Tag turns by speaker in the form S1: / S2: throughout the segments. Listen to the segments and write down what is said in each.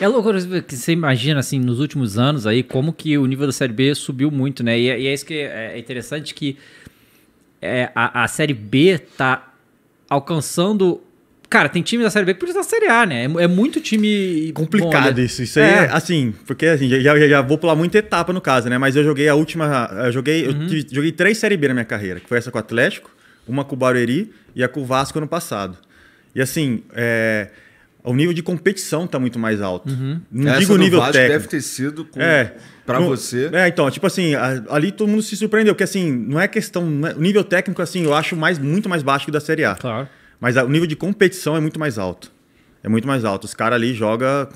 S1: É louco que você imagina, assim, nos últimos anos aí, como que o nível da Série B subiu muito, né? E, é, e é isso que é, é interessante, que é, a, a, Série B tá alcançando... Cara, tem time da Série B que precisa da Série A, né? É, é muito time... Complicado bom, né? isso. Isso aí, é. é.
S2: assim, porque assim, já, já, já, vou pular muita etapa no caso, né? Mas eu joguei a última... Eu joguei, uhum. eu joguei três Série B na minha carreira, que foi essa com o Atlético, uma com o Barueri e a com o Vasco ano passado. E assim, é o nível de competição está muito mais alto. Uhum. Não Essa digo o nível Vasco técnico. deve ter sido com... é, para você. É, então, tipo assim, ali todo mundo se surpreendeu, porque assim, não é questão. É, o nível técnico, assim, eu acho mais, muito mais baixo que da Série A. Claro. Mas a, o nível de competição é muito mais alto. É muito mais alto. Os caras ali jogam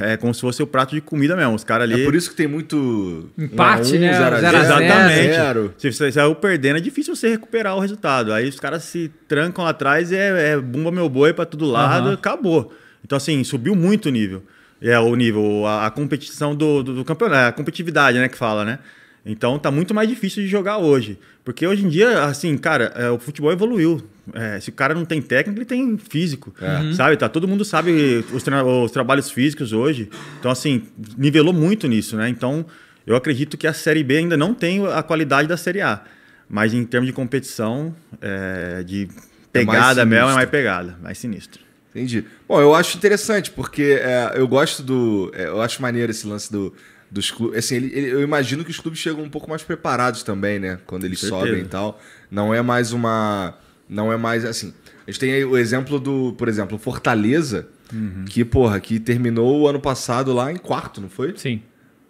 S2: é como se fosse o prato de comida mesmo. Os caras ali. É por isso que tem muito. Empate, né? Zero, zero, exatamente. Zero. Se você saiu perdendo, é difícil você recuperar o resultado. Aí os caras se trancam lá atrás e é, é bumba meu boi para todo lado, uhum. acabou. Então, assim, subiu muito o nível. É o nível, a, a competição do, do, do campeonato, a competitividade, né, que fala, né? Então tá muito mais difícil de jogar hoje. Porque hoje em dia, assim, cara, é, o futebol evoluiu. É, se o cara não tem técnico, ele tem físico. É. Uhum. Sabe? Tá, todo mundo sabe os, tra os trabalhos físicos hoje. Então, assim, nivelou muito nisso, né? Então, eu acredito que a Série B ainda não tem a qualidade da Série A. Mas em termos de competição, é, de é pegada é mesmo, é mais pegada, mais sinistro. Entendi. Bom, eu acho interessante, porque é, eu gosto do. É, eu acho maneiro esse lance do dos clubes. Assim, ele, ele, eu imagino que os clubes chegam um pouco mais preparados também, né? Quando eles sobem e tal. Não é mais uma. Não é mais assim. A gente tem o exemplo do, por exemplo, Fortaleza, uhum. que, porra, que terminou o ano passado lá em quarto, não foi? Sim.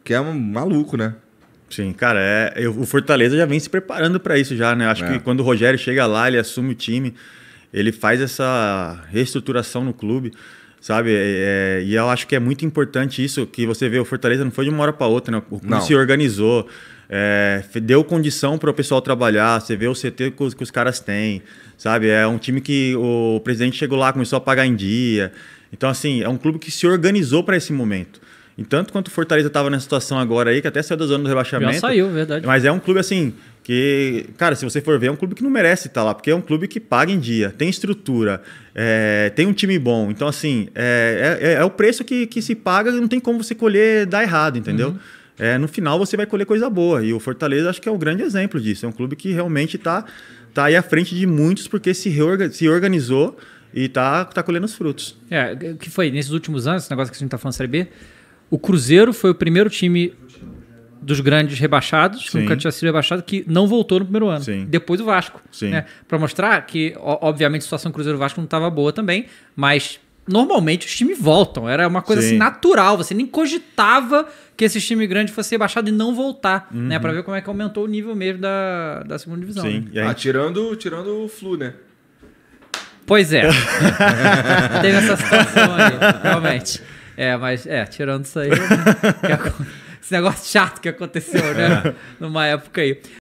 S2: Que é um maluco, né? Sim, cara, é, eu, o Fortaleza já vem se preparando para isso já, né? Acho é. que quando o Rogério chega lá, ele assume o time, ele faz essa reestruturação no clube. Sabe? É, é, e eu acho que é muito importante isso, que você vê o Fortaleza não foi de uma hora para outra, né? Como não. se organizou, é, deu condição para o pessoal trabalhar, você vê o CT que os, que os caras têm, sabe? É um time que o presidente chegou lá, começou a pagar em dia. Então, assim, é um clube que se organizou para esse momento. E tanto quanto o Fortaleza estava nessa situação agora aí, que até saiu da zona do rebaixamento. Já saiu, verdade. Mas é um clube assim, que, cara, se você for ver, é um clube que não merece estar tá lá, porque é um clube que paga em dia, tem estrutura, é, tem um time bom. Então, assim, é, é, é, é o preço que, que se paga não tem como você colher dar errado, entendeu? Uhum. É, no final você vai colher coisa boa. E o Fortaleza acho que é um grande exemplo disso. É um clube que realmente está tá aí à frente de muitos, porque se, reorga, se organizou e está tá colhendo os frutos.
S1: É, que foi nesses últimos anos, esse negócio que a gente está falando Série B, o Cruzeiro foi o primeiro time dos grandes rebaixados, que nunca tinha sido rebaixado, que não voltou no primeiro ano. Sim. Depois o Vasco. Né? Para mostrar que, obviamente, a situação Cruzeiro Vasco não estava boa também, mas normalmente os times voltam. Era uma coisa assim, natural. Você nem cogitava que esse time grande fosse rebaixado e não voltar, né? uhum. né? Pra ver como é que aumentou o nível mesmo da, da segunda divisão. Sim. Né? Aí... Ah, tirando, tirando o Flu, né? Pois é. Teve essa situação aí, realmente. É, mas, é, tirando isso aí, né? esse negócio chato que aconteceu, né? É. Numa época aí.